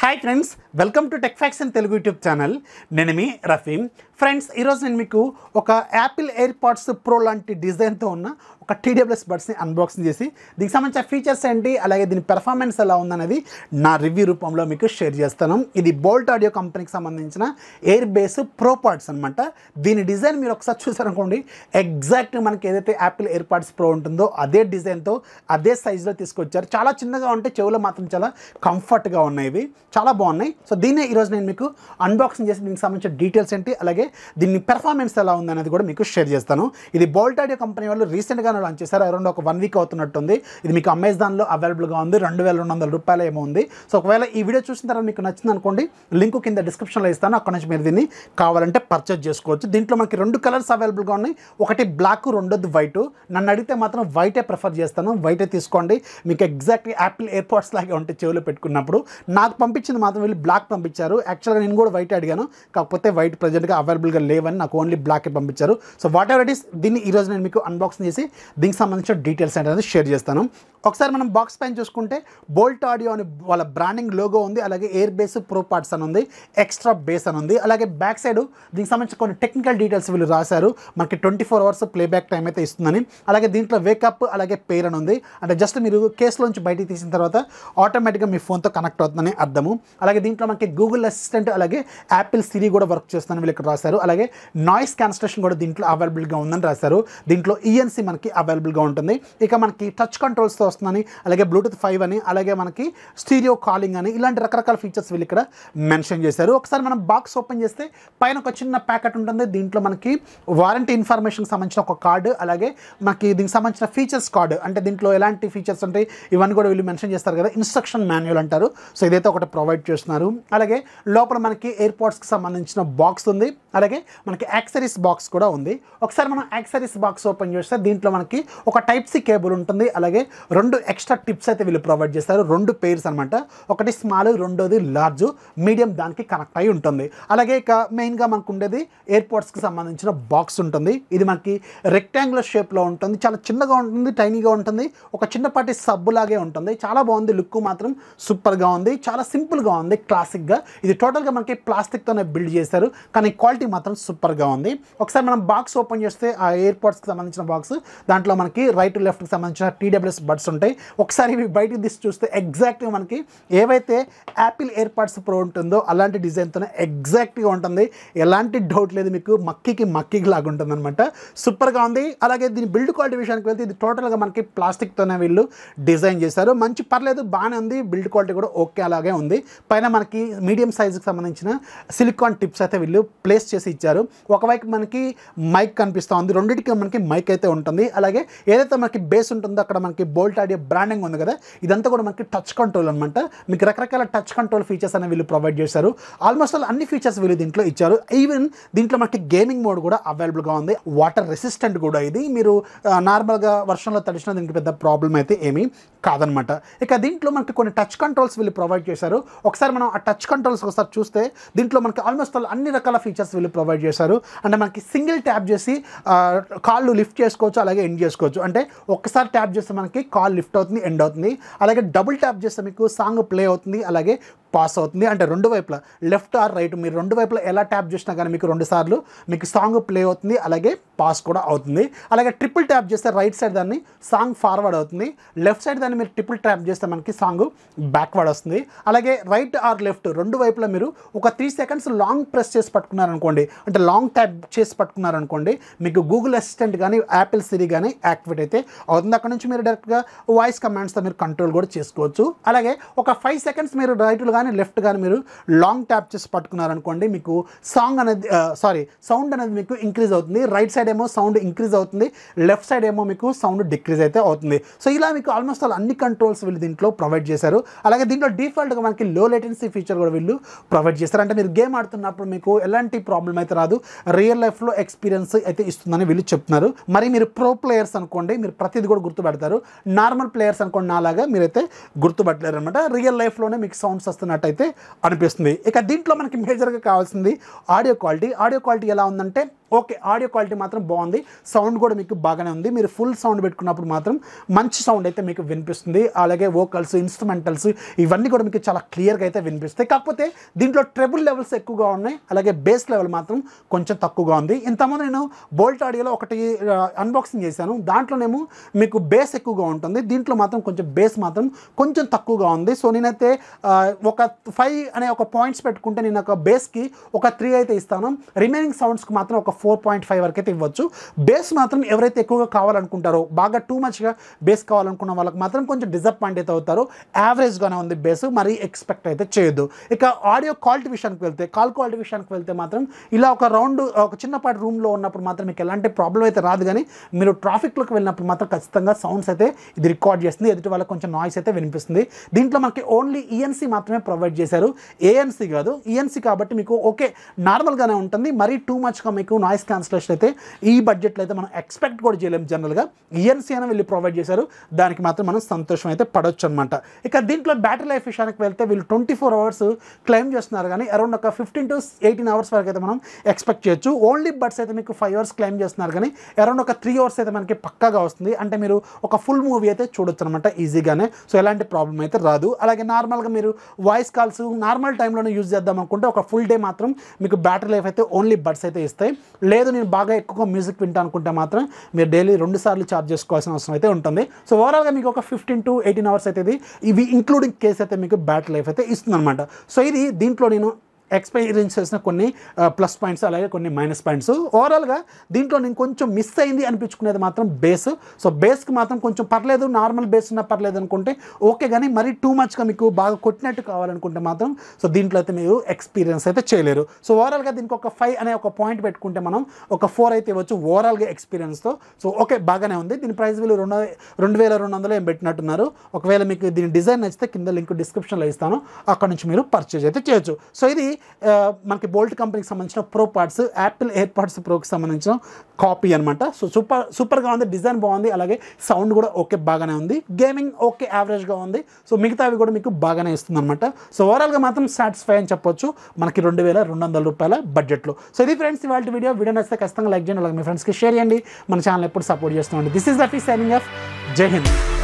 hi friends welcome to tech facts and Telugu YouTube channel నేను మీ Rafeem friends ఈరోజు నేను మీకు ఒక యాపిల్ ఎయిర్ పాడ్స్ ప్రో లాంటి డిజైన్తో ఉన్న ఒక టీడబ్ల్యూఎస్ బడ్స్ని అన్బాక్సింగ్ చేసి దీనికి సంబంధించిన ఫీచర్స్ ఏంటి అలాగే దీని పెర్ఫార్మెన్స్ ఎలా ఉందనేది నా రివ్యూ రూపంలో మీకు షేర్ చేస్తాను ఇది బోల్ట్ ఆడియో కంపెనీకి సంబంధించిన ఎయిర్ బేస్ ప్రో పాడ్స్ అనమాట దీని డిజైన్ మీరు ఒకసారి చూసారనుకోండి ఎగ్జాక్ట్ మనకి ఏదైతే యాపిల్ ఎయిర్ పాడ్స్ ప్రో ఉంటుందో అదే డిజైన్తో అదే సైజులో తీసుకొచ్చారు చాలా చిన్నగా ఉంటే చెవులు మాత్రం చాలా కంఫర్ట్గా ఉన్నాయి చాలా బాగున్నాయి సో దీన్నే ఈరోజు నేను మీకు అన్బాక్సింగ్ చేసి దీనికి సంబంధించిన డీటెయిల్స్ ఏంటి అలాగే దీన్ని పెర్ఫార్మెన్స్ ఎలా ఉంది అనేది కూడా మీకు షేర్ చేస్తాను ఇది బోల్టాడియో కంపెనీ వాళ్ళు రీసెంట్గా లాంచ్ చేశారు అరౌండ్ ఒక వన్ వీక్ అవుతున్నట్టుంది ఇది మీకు అమెజాన్లో అవైలబుల్గా ఉంది రెండు వేల రెండు వందల రూపాయలు ఏమో ఉంది సో ఒకవేళ ఈ వీడియో చూసిన తర్వాత మీకు నచ్చింది అనుకోండి లింక్ కింద డిస్క్రిప్షన్లో ఇస్తాను అక్కడ నుంచి మీరు దీన్ని కావాలంటే పర్చేజ్ చేసుకోవచ్చు దీంట్లో మనకి రెండు కలర్స్ అవైలబుల్గా ఉన్నాయి ఒకటి బ్లాక్ రెండోది వైట్ నన్ను అడిగితే మాత్రం వైటే ప్రిఫర్ చేస్తాను వైటే తీసుకోండి మీకు ఎగ్జాక్ట్లీ యాపిల్ ఎయిర్పోర్ట్స్ లాగే ఉంటే చెవులు పెట్టుకున్నప్పుడు నాకు పంపి పంపించింది మాత్రం వీళ్ళు బ్లాక్ పంపించారు యాక్చువల్గా నేను కూడా వైట్ అడిగాను కాకపోతే వైట్ ప్రజెంట్గా అవైలబుల్గా లేవని నాకు ఓన్లీ బ్లాకే పంపించారు so whatever it is దీన్ని ఈరోజు నేను మీకు అన్బాక్సింగ్ చేసి దీనికి సంబంధించిన డీటెయిల్స్ అనేది షేర్ చేస్తాను ఒకసారి మనం బాక్స్ పైన చూసుకుంటే బోల్ట్ ఆడియో అని వాళ్ళ బ్రాండింగ్ లోగో ఉంది అలాగే ఎయిర్ బేస్ ప్రో పార్ట్స్ అని ఉంది ఎక్స్ట్రా బేస్ అని ఉంది అలాగే బ్యాక్ సైడ్ దీనికి సంబంధించిన కొన్ని టెక్నికల్ డీటెయిల్స్ వీళ్ళు రాశారు మనకి twenty four hours playback time అయితే ఇస్తుందని అలాగే దీంట్లో వేకప్ అలాగే పేర్ అని ఉంది అంటే జస్ట్ మీరు కేసులోంచి బయటికి తీసిన తర్వాత ఆటోమేటిక్గా మీ ఫోన్తో కనెక్ట్ అవుతుందని అర్థము అలాగే దీంట్లో మనకి గూగుల్ అసిస్టెంట్ అలాగే యాపిల్ సిరి కూడా వర్క్ చేస్తుందని వీళ్ళు ఇక్కడ రాశారు అలాగే నాయిస్ క్యాన్సలేషన్ కూడా దీంట్లో అవైలబుల్గా ఉందని రాశారు దీంట్లో ఈఎన్సీ e మనకి అవైలబుల్గా ఉంటుంది ఇక మనకి టచ్ కంట్రోల్స్తో వస్తుందని అలాగే బ్లూటూత్ ఫైవ్ అని అలాగే మనకి స్టీరియో కాలింగ్ అని ఇలాంటి రకరకాల ఫీచర్స్ వీళ్ళు ఇక్కడ మెన్షన్ చేశారు ఒకసారి మనం బాక్స్ ఓపెన్ చేస్తే పైన ఒక చిన్న ప్యాకెట్ ఉంటుంది దీంట్లో మనకి వారంటీ ఇన్ఫర్మేషన్కి సంబంధించిన ఒక కార్డు అలాగే మనకి దీనికి సంబంధించిన ఫీచర్స్ కార్డు అంటే దీంట్లో ఎలాంటి ఫీచర్స్ ఉంటాయి ఇవన్నీ కూడా వీళ్ళు మెన్షన్ చేస్తారు కదా ఇన్స్ట్రక్షన్ మాన్యువల్ అంటారు సో ఇదైతే ఒకటి ప్రొవైడ్ చేస్తున్నారు అలాగే లోపల మనకి ఎయిర్పోర్ట్స్కి సంబంధించిన బాక్స్ ఉంది అలాగే మనకి యాక్సరీస్ బాక్స్ కూడా ఉంది ఒకసారి మనం యాక్సరీస్ బాక్స్ ఓపెన్ చేస్తే దీంట్లో మనకి ఒక టైప్ సి కేబుల్ ఉంటుంది అలాగే రెండు రెండు ఎక్స్ట్రా టిప్స్ అయితే వీళ్ళు ప్రొవైడ్ చేస్తారు రెండు పేర్స్ అనమాట ఒకటి స్మాల్ రెండోది లార్జ్ మీడియం దానికి కనెక్ట్ అయి ఉంటుంది అలాగే ఇక మెయిన్గా మనకు ఉండేది ఎయిర్పోర్ట్స్కి సంబంధించిన బాక్స్ ఉంటుంది ఇది మనకి రెక్టాంగులర్ షేప్లో ఉంటుంది చాలా చిన్నగా ఉంటుంది టైనీగా ఉంటుంది ఒక చిన్నపాటి సబ్బు లాగే ఉంటుంది చాలా బాగుంది లుక్ మాత్రం సూపర్గా ఉంది చాలా సింపుల్గా ఉంది క్లాసిక్గా ఇది టోటల్గా మనకి ప్లాస్టిక్తోనే బిల్డ్ చేశారు కానీ క్వాలిటీ మాత్రం సూపర్గా ఉంది ఒకసారి మనం బాక్స్ ఓపెన్ చేస్తే ఆ ఎయిర్పోర్ట్స్కి సంబంధించిన బాక్స్ దాంట్లో మనకి రైట్ లెఫ్ట్కి సంబంధించిన టీడబ్ల్యూఎస్ బడ్స్ ఎయిర్పాడ్స్ ఉంటాయి ఒకసారి ఇవి బయటకు తీసి చూస్తే ఎగ్జాక్ట్గా మనకి ఏవైతే యాపిల్ ఎయిర్పాడ్స్ ప్రో ఉంటుందో అలాంటి డిజైన్తోనే ఎగ్జాక్ట్గా ఉంటుంది ఎలాంటి డౌట్ లేదు మీకు మక్కికి మక్కికి లాగా ఉంటుంది అనమాట సూపర్గా ఉంది అలాగే దీని బిల్డ్ క్వాలిటీ విషయానికి వెళ్తే ఇది టోటల్గా మనకి ప్లాస్టిక్తోనే వీళ్ళు డిజైన్ చేశారు మంచి పర్లేదు బాగానే ఉంది బిల్డ్ క్వాలిటీ కూడా ఓకే అలాగే ఉంది పైన మనకి మీడియం సైజుకి సంబంధించిన సిలికాన్ టిప్స్ అయితే వీళ్ళు ప్లేస్ చేసి ఇచ్చారు ఒకవైపు మనకి మైక్ కనిపిస్తూ ఉంది రెండింటికి మనకి మైక్ అయితే ఉంటుంది అలాగే ఏదైతే మనకి బేస్ ఉంటుందో అక్కడ మనకి బోల్ట్ ఆడియో బ్రాండింగ్ ఉంది కదా ఇదంతా కూడా మనకి టచ్ కంట్రోల్ అనమాట మీకు రకరకాల టచ్ కంట్రోల్ ఫీచర్స్ అనేవి వీళ్ళు ప్రొవైడ్ చేశారు ఆల్మోస్ట్ ఆల్ అన్ని ఫీచర్స్ వీళ్ళు దీంట్లో ఇచ్చారు ఈవెన్ దీంట్లో మనకి గేమింగ్ మోడ్ కూడా అవైలబుల్గా ఉంది వాటర్ రెసిస్టెంట్ కూడా ఇది మీరు నార్మల్గా వర్షంలో తడిచిన దీనికి పెద్ద ప్రాబ్లం అయితే ఏమీ కాదనమాట ఇక దీంట్లో మనకి కొన్ని టచ్ కంట్రోల్స్ వీళ్ళు ప్రొవైడ్ చేశారు ఒకసారి మనం ఆ టచ్ కంట్రోల్స్ ఒకసారి చూస్తే దీంట్లో మనకి ఆల్మోస్ట్ ఆల్ అన్ని రకాల ఫీచర్స్ వీళ్ళు ప్రొవైడ్ చేశారు అంటే మనకి సింగిల్ ట్యాప్ చేసి కాళ్ళు లిఫ్ట్ చేసుకోవచ్చు అలాగే ఎండ్ చేసుకోవచ్చు అంటే ఒకసారి ట్యాప్ చేస్తే మనకి కాల్ కాల్ లిఫ్ట్ అవుతుంది ఎండ్ అవుతుంది అలాగే డబుల్ ట్యాప్ చేస్తే మీకు సాంగ్ ప్లే అవుతుంది అలాగే పాస్ అవుతుంది అంటే రెండు వైపులా లెఫ్ట్ ఆర్ రైట్ మీరు రెండు వైపులా ఎలా ట్యాప్ చేసినా కానీ మీకు రెండు సార్లు మీకు సాంగ్ ప్లే అవుతుంది అలాగే పాస్ కూడా అవుతుంది అలాగే ట్రిపుల్ ట్యాప్ చేస్తే రైట్ సైడ్ దాన్ని సాంగ్ ఫార్వర్డ్ అవుతుంది లెఫ్ట్ సైడ్ దాన్ని మీరు ట్రిపుల్ ట్యాప్ చేస్తే మనకి సాంగ్ బ్యాక్వర్డ్ వస్తుంది అలాగే రైట్ ఆర్ లెఫ్ట్ రెండు వైపులా మీరు ఒక త్రీ సెకండ్స్ లాంగ్ ప్రెస్ చేసి పట్టుకున్నారనుకోండి అంటే లాంగ్ ట్యాప్ చేసి పట్టుకున్నారనుకోండి మీకు గూగుల్ అసిస్టెంట్ కానీ యాపిల్ సిరీ కానీ యాక్టివేట్ అయితే అవుతుంది అక్కడ నుంచి మీరు డైరెక్ట్గా వాయిస్ కమాండ్స్తో మీరు కంట్రోల్ కూడా చేసుకోవచ్చు అలాగే ఒక ఫైవ్ సెకండ్స్ మీరు రైట్లు కానీ కానీ లెఫ్ట్ కానీ మీరు లాంగ్ ట్యాప్ చేసి పట్టుకున్నారనుకోండి మీకు సాంగ్ అనేది సారీ సౌండ్ అనేది మీకు ఇంక్రీజ్ అవుతుంది రైట్ సైడ్ ఏమో సౌండ్ ఇంక్రీజ్ అవుతుంది లెఫ్ట్ సైడ్ ఏమో మీకు సౌండ్ డిక్రీజ్ అయితే అవుతుంది సో ఇలా మీకు ఆల్మోస్ట్ ఆల్ అన్ని కంట్రోల్స్ వీళ్ళు దీంట్లో ప్రొవైడ్ చేశారు అలాగే దీంట్లో డిఫాల్ట్గా మనకి లో లేటెన్సీ ఫీచర్ కూడా వీళ్ళు ప్రొవైడ్ చేస్తారు అంటే మీరు గేమ్ ఆడుతున్నప్పుడు మీకు ఎలాంటి ప్రాబ్లం అయితే రాదు రియల్ లైఫ్లో ఎక్స్పీరియన్స్ అయితే ఇస్తుందని వీళ్ళు చెప్తున్నారు మరి మీరు ప్రో ప్లేయర్స్ అనుకోండి మీరు ప్రతిదీ కూడా గుర్తుపెడతారు నార్మల్ ప్లేయర్స్ అనుకోండి నాలాగా మీరైతే గుర్తుపట్టలేరు అనమాట రియల్ లైఫ్లోనే మీకు సౌండ్స్ వస్తుంది చేస్తున్నట్టయితే అనిపిస్తుంది ఇక దీంట్లో మనకి మేజర్గా కావాల్సింది ఆడియో క్వాలిటీ ఆడియో క్వాలిటీ ఎలా ఉందంటే ఓకే ఆడియో క్వాలిటీ మాత్రం బాగుంది సౌండ్ కూడా మీకు బాగానే ఉంది మీరు ఫుల్ సౌండ్ పెట్టుకున్నప్పుడు మాత్రం మంచి సౌండ్ అయితే మీకు వినిపిస్తుంది అలాగే వోకల్స్ ఇన్స్ట్రుమెంటల్స్ ఇవన్నీ కూడా మీకు చాలా క్లియర్గా అయితే వినిపిస్తాయి కాకపోతే దీంట్లో ట్రెబుల్ లెవెల్స్ ఎక్కువగా ఉన్నాయి అలాగే బేస్ లెవెల్ మాత్రం కొంచెం తక్కువగా ఉంది ఇంతకుముందు నేను బోల్ట్ ఆడియోలో ఒకటి అన్బాక్సింగ్ చేశాను దాంట్లోనేమో మీకు బేస్ ఎక్కువగా ఉంటుంది దీంట్లో మాత్రం కొంచెం బేస్ మాత్రం కొంచెం తక్కువగా ఉంది సో నేనైతే ఒక ఫైవ్ అనే ఒక పాయింట్స్ పెట్టుకుంటే నేను ఒక బేస్కి ఒక త్రీ అయితే ఇస్తాను రిమైనింగ్ సౌండ్స్కి మాత్రం ఒక ఫోర్ పాయింట్ ఫైవ్ వరకు అయితే ఇవ్వచ్చు బేస్ మాత్రం ఎవరైతే ఎక్కువగా కావాలనుకుంటారో బాగా టూ మచ్గా బేస్ కావాలనుకున్న వాళ్ళకి మాత్రం కొంచెం డిసప్పాయింట్ అయితే అవుతారు యావరేజ్గానే ఉంది బేస్ మరీ ఎక్స్పెక్ట్ అయితే చేయొద్దు ఇక ఆడియో క్వాలిటీ విషయానికి వెళ్తే కాల్ క్వాలిటీ విషయానికి వెళ్తే మాత్రం ఇలా ఒక రౌండ్ ఒక చిన్నపాటి రూమ్లో ఉన్నప్పుడు మాత్రం మీకు ఎలాంటి ప్రాబ్లం అయితే రాదు కానీ మీరు ట్రాఫిక్లోకి వెళ్ళినప్పుడు మాత్రం ఖచ్చితంగా సౌండ్స్ అయితే ఇది రికార్డ్ చేస్తుంది ఎదుటి వాళ్ళకి కొంచెం నాయిస్ అయితే వినిపిస్తుంది దీంట్లో మనకి ఓన్లీ ఈఎన్సీ e మాత్రమే ప్రొవైడ్ చేశారు ఏఎన్సీ కాదు ఈఎన్సీ e కాబట్టి మీకు ఓకే నార్మల్గానే ఉంటుంది మరీ టూ మచ్గా మీకు నాయిస్ క్యాన్సిలేషన్ అయితే ఈ బడ్జెట్లో అయితే మనం ఎక్స్పెక్ట్ కూడా చేయలేం జనరల్గా ఈఎన్సీ అని వీళ్ళు ప్రొవైడ్ చేశారు దానికి మాత్రం మనం సంతోషం అయితే పడవచ్చు అనమాట ఇక దీంట్లో బ్యాటరీ లైఫ్ విషయానికి వెళ్తే వీళ్ళు ట్వంటీ ఫోర్ అవర్స్ క్లెయిమ్ చేస్తున్నారు కానీ అరౌండ్ ఒక ఫిఫ్టీన్ టు ఎయిటీన్ అవర్స్ వరకు అయితే మనం ఎక్స్పెక్ట్ చేయొచ్చు ఓన్లీ బడ్స్ అయితే మీకు ఫైవ్ అవర్స్ క్లెయిమ్ చేస్తున్నారు కానీ అరౌండ్ ఒక త్రీ అవర్స్ అయితే మనకి పక్కాగా వస్తుంది అంటే మీరు ఒక ఫుల్ మూవీ అయితే చూడొచ్చు అనమాట ఈజీగానే సో ఎలాంటి ప్రాబ్లం అయితే రాదు అలాగే నార్మల్గా మీరు వాయిస్ కాల్స్ నార్మల్ టైంలోనే యూజ్ చేద్దాం అనుకుంటే ఒక ఫుల్ డే మాత్రం మీకు బ్యాటరీ లైఫ్ అయితే ఓన్లీ బడ్స్ అయితే ఇస్తాయి లేదు నేను బాగా ఎక్కువగా మ్యూజిక్ వింటా అనుకుంటే మాత్రం మీరు డైలీ రెండు సార్లు ఛార్జ్ చేసుకోవాల్సిన అవసరం అయితే ఉంటుంది సో ఓవరాల్గా మీకు ఒక ఫిఫ్టీన్ టు ఎయిటీన్ అవర్స్ అయితే ఇది ఇవి ఇంక్లూడింగ్ కేస్ అయితే మీకు బ్యాటరీ లైఫ్ అయితే ఇస్తుందన్నమాట సో ఇది దీంట్లో నేను ఎక్స్పీరియన్స్ చేసిన కొన్ని ప్లస్ పాయింట్స్ అలాగే కొన్ని మైనస్ పాయింట్స్ ఓవరాల్గా దీంట్లో నేను కొంచెం మిస్ అయింది అనిపించుకునేది మాత్రం బేస్ సో బేస్కి మాత్రం కొంచెం పర్లేదు నార్మల్ బేస్ ఉన్నా పర్లేదు అనుకుంటే ఓకే కానీ మరీ టూ మచ్గా మీకు బాగా కొట్టినట్టు కావాలనుకుంటే మాత్రం సో దీంట్లో అయితే మీరు ఎక్స్పీరియన్స్ అయితే చేయలేరు సో ఓవరాల్గా దీనికి ఒక ఫైవ్ అనే ఒక పాయింట్ పెట్టుకుంటే మనం ఒక ఫోర్ అయితే ఇవ్వచ్చు ఓవరాల్గా ఎక్స్పీరియన్స్తో సో ఓకే బాగానే ఉంది దీని ప్రైస్ వీళ్ళు రెండు రెండు వేల రెండు వందలు ఏం పెట్టినట్టున్నారు ఒకవేళ మీకు దీని డిజైన్ నచ్చితే కింద లింక్ డిస్క్రిప్షన్లో ఇస్తాను అక్కడ నుంచి మీరు పర్చేజ్ అయితే చేయొచ్చు సో ఇది మనకి బోల్ట్ కంపెనీకి సంబంధించిన pro pods Apple air pods ప్రోకి సంబంధించిన కాపీ అనమాట సో సూపర్ సూపర్గా ఉంది డిజైన్ బాగుంది అలాగే సౌండ్ కూడా ఓకే బాగానే ఉంది గేమింగ్ ఓకే యావరేజ్గా ఉంది సో మిగతావి కూడా మీకు బాగానే ఇస్తుంది అనమాట సో ఓవరాల్గా మాత్రం సాటిస్ఫై అని చెప్పొచ్చు మనకి రెండు వేల రెండు వందల రూపాయల బడ్జెట్లో సో ఇది ఫ్రెండ్స్ ఇవాళ వీడియో వీడియో నచ్చితే ఖచ్చితంగా లైక్ చేయండి అలాగే మీ ఫ్రెండ్స్కి షేర్ చేయండి మన ఛానల్ ఎప్పుడు సపోర్ట్ చేస్తూ దిస్ ఈస్ ఫీ సైనింగ్ ఆఫ్ జై హింద్